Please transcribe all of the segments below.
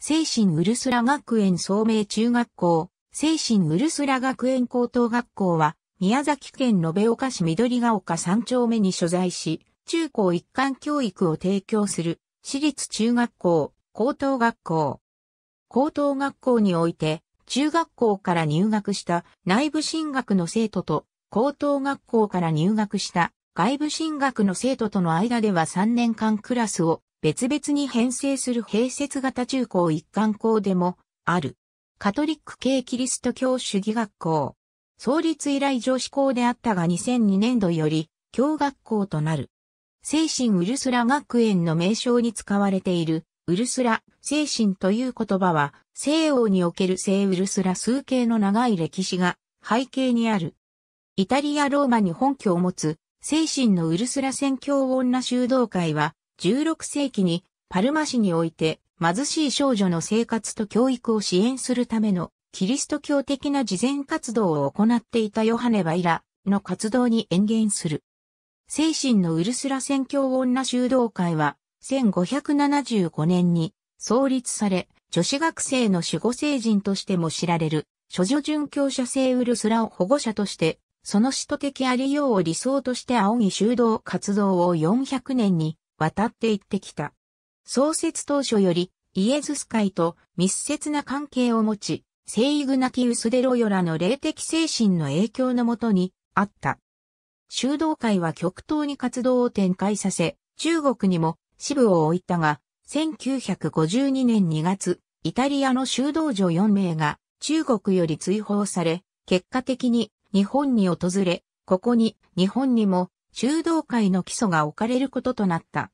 精神ウルスラ学園聡明中学校、精神ウルスラ学園高等学校は、宮崎県延岡市緑ヶ丘3丁目に所在し、中高一貫教育を提供する、私立中学校、高等学校。高等学校において、中学校から入学した内部進学の生徒と、高等学校から入学した外部進学の生徒との間では3年間クラスを別々に編成する併設型中高一貫校でもある。カトリック系キリスト教主義学校。創立以来女子校であったが2002年度より教学校となる。精神ウルスラ学園の名称に使われているウルスラ精神という言葉は西欧における聖ウルスラ数形の長い歴史が背景にある。イタリア・ローマに本拠を持つ精神のウルスラ宣教女修道会は16世紀にパルマ市において貧しい少女の生活と教育を支援するためのキリスト教的な慈善活動を行っていたヨハネ・バイラの活動に延言する。精神のウルスラ宣教女修道会は1575年に創立され、女子学生の守護聖人としても知られる、諸女殉教者聖ウルスラを保護者として、その使徒的ありようを理想として仰ぎ修道活動を400年に渡って行ってきた。創設当初より、イエズス会と密接な関係を持ち、聖イグナキウス・デロヨラの霊的精神の影響のもとにあった。修道会は極東に活動を展開させ、中国にも支部を置いたが、1952年2月、イタリアの修道女4名が中国より追放され、結果的に日本に訪れ、ここに日本にも修道会の基礎が置かれることとなった。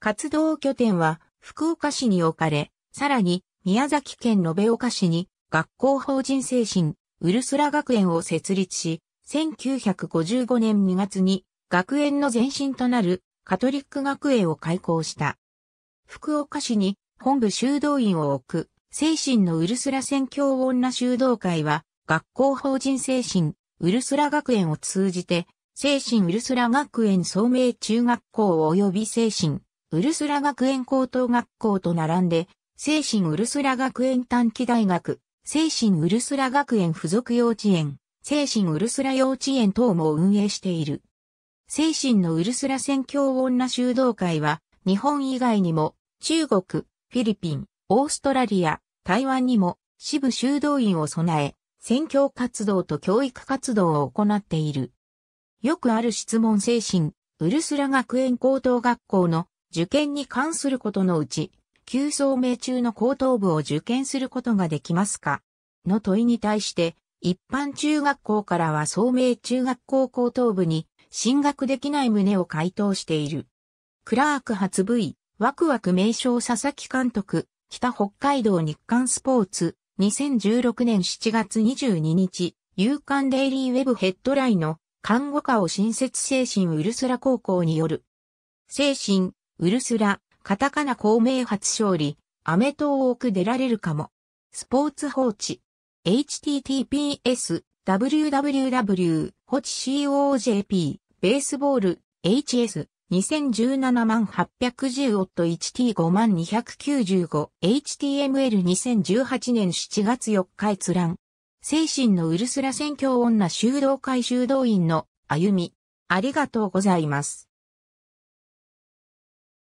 活動拠点は福岡市に置かれ、さらに宮崎県延岡市に学校法人精神ウルスラ学園を設立し、1955年2月に学園の前身となるカトリック学園を開校した。福岡市に本部修道院を置く精神のウルスラ宣教女修道会は学校法人精神ウルスラ学園を通じて精神ウルスラ学園聡明中学校及び精神ウルスラ学園高等学校と並んで、精神ウルスラ学園短期大学、精神ウルスラ学園附属幼稚園、精神ウルスラ幼稚園等も運営している。精神のウルスラ宣教女修道会は、日本以外にも、中国、フィリピン、オーストラリア、台湾にも、支部修道院を備え、宣教活動と教育活動を行っている。よくある質問精神、ウルスラ学園高等学校の受験に関することのうち、急走命中の高等部を受験することができますかの問いに対して、一般中学校からは聡明中学校高等部に進学できない旨を回答している。クラーク発 V、ワクワク名称佐々木監督、北北海道日刊スポーツ、2016年7月22日、夕刊デイリーウェブヘッドラインの看護科を新設精神ウルスラ高校による。精神、ウルスラ、カタカナ公明初勝利、アメトーーク出られるかも。スポーツ放置。https, www.hochcojp、ベースボール、hs、2017万810オット 1t5 万 295html2018 年7月4日閲覧。精神のウルスラ宣教女修道会修道院の歩み。ありがとうございます。